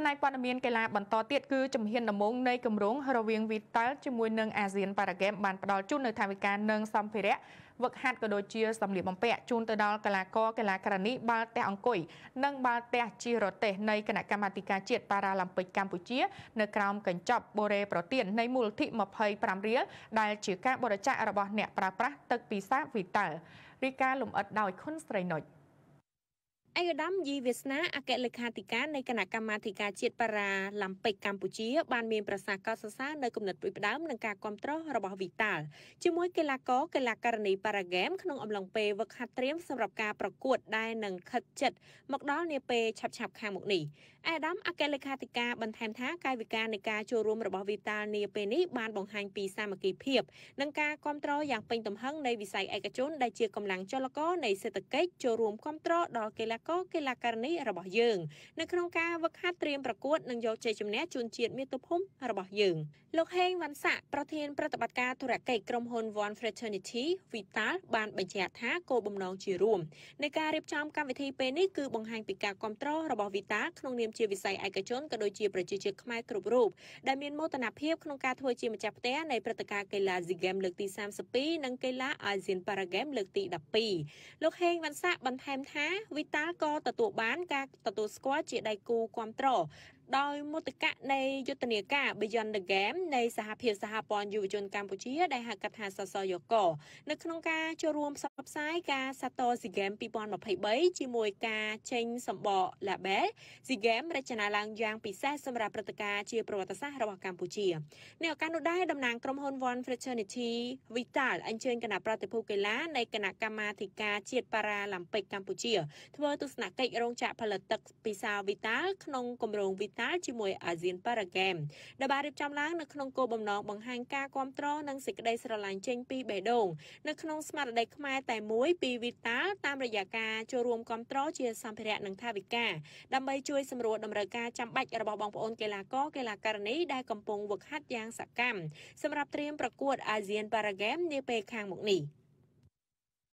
ចំណែកព័ត៌មានកីឡាបន្តទៀតគឺជំហានដំបូងនៃគម្រោងរវាងវីតាល់ជាមួយនឹងអាស៊ានប៉ារ៉ាហ្គេមបានផ្ដល់ជូននៅថវិកានិងសម្ភារៈវឹកហាត់ក៏ដូចជាសម្លៀកបំពាក់ជូនទៅដល់កីឡាករកីឡាករនីបាល់ទះអង្គុយនិងបាល់ទះជិះរទេះនៃគណៈកម្មាធិការជាតិប៉ារ៉ាឡ িম্প ពិកកម្ពុជា នៅក្រោមកញ្ចប់បូរេប្រទៀននៃមូលនិធិ25រៀលដែលជាការបរិច្ចាគរបស់អ្នកប្រើប្រាស់ទឹកពីសាវីតាល់រីកាលំអិតដោយខុនស្រីនុច។ឯកឧត្តមយីវាសនាអគ្គលេខាធិការនៃគណៈកម្មាធិការជាតិប៉ារ៉ាឡាំពិកកម្ពុជាបានមានប្រសាសន៍កោតសរសើរនៅគំនិតពីផ្ដើមនឹងការគ្រប់គ្រងរបស់វីតាល់ជាមួយ កីឡាករកីឡាករនីប៉ារ៉ាហ្គេមក្នុងអំឡុងពេលវឹកហាត់ត្រៀមសម្រាប់ការប្រកួតដែលនឹងខិតជិតមកដល់នាពេលឆាប់ឆាប់ខាងមុខនេះឯកឧត្តមអគ្គលេខាធិការបន្ថែមថាកាយវិការនៃការចូលរួមរបស់វីតាល់នាពេលនេះបានបង្ហាញពី សាមគ្គីភាពនិងការគ្រប់គ្រងយ៉ាងពេញទំហឹងនៃវិស័យឯកជនដែលជាកម្លាំងចលករនៃសេដ្ឋកិច្ចចូលរួមគ្រប់គ្រងដល់កីឡាករកីឡាករនេះរបស់យើងនៅក្នុងការវឹកហាត់ត្រៀមប្រកួតនិងយកជ័យជំនះជូនជាតិមាតុភូមិរបស់យើង លោកហេងវ៉ាន់សាក់ប្រធានប្រតិបត្តិការធុរកិច្ចក្រុមហ៊ុន One Fraternity Vital បានបញ្ជាក់ថាគោលបំណងជារួមនៃការរៀបចំកម្មវិធីពេលនេះគឺបង្ហាញពីការគ្រប់គ្រងរបស់ Vital ក្នុងនាមជាវិស័យឯកជនក៏ដូចជាប្រជា ជាតិខ្មែរគ្រប់រូបដែលមានមោទនភាពក្នុងការធ្វើជាម្ចាស់ផ្ទះនៃព្រឹត្តិការណ៍កីឡា SEA Games លើកទី32និងកីឡា ASEAN Para Games លើកទី12លោកហេងវ៉ាន់សាក់បន្ថែមថា Vital ក៏ទទួលបានការទទួលស្គាល់ជាដៃគូគ្រប់គ្រងដោយមោទកៈនៃយុទ្ធនាការ Beyond the Game នៃសហភាពសហព័ន្ធយុវជនកម្ពុជា ដែលហៅកាត់ថាសសយក នៅក្នុងការចូលរួមផ្សព្វផ្សាយការសាតោ SEA Games 2023ជាមួយការចេញសម្បក Label SEA Games រចនាឡើងយ៉ាង ពិសេសសម្រាប់ព្រឹត្តិការណ៍ជាប្រវត្តិសាស្ត្ររបស់កម្ពុជានៅឱកាសនោះដែរតំណាងក្រុមហ៊ុន One Fraternity Vital អញ្ជើញគណៈប្រតិភូកីឡានៃគណៈកម្មាធិការជាតិប៉ារ៉ាឡំពិកកម្ពុជា ធ្វើទស្សនកិច្ចរោងចក្រផលិតទឹកពិសា Vital ក្នុងគម្រោង Vital តាជាមួយអាស៊ានប៉ារ៉ាហ្គេមដែលបានរៀបចំឡើង នៅក្នុងគោលបំណងបង្ហាញការគ្រប់គ្រងនិងសេចក្តីស្រឡាញ់ចេញ ពីបេះដូងនៅក្នុងស្មារតីខ្មែរតែមួយពីវីតាតាមរយៈការចូលរួមគ្រប់គ្រងជាសម្ភារៈនិងថវិកាដើម្បីជួយសម្រួលតម្រូវការចាំបាច់របស់បងប្អូនកីឡាករកីឡាករនីដែលកំពុងវឹកហាត់យ៉ាងសកម្មសម្រាប់ត្រៀមប្រកួតអាស៊ានប៉ារ៉ាហ្គេមនាពេលខាងមុខនេះ។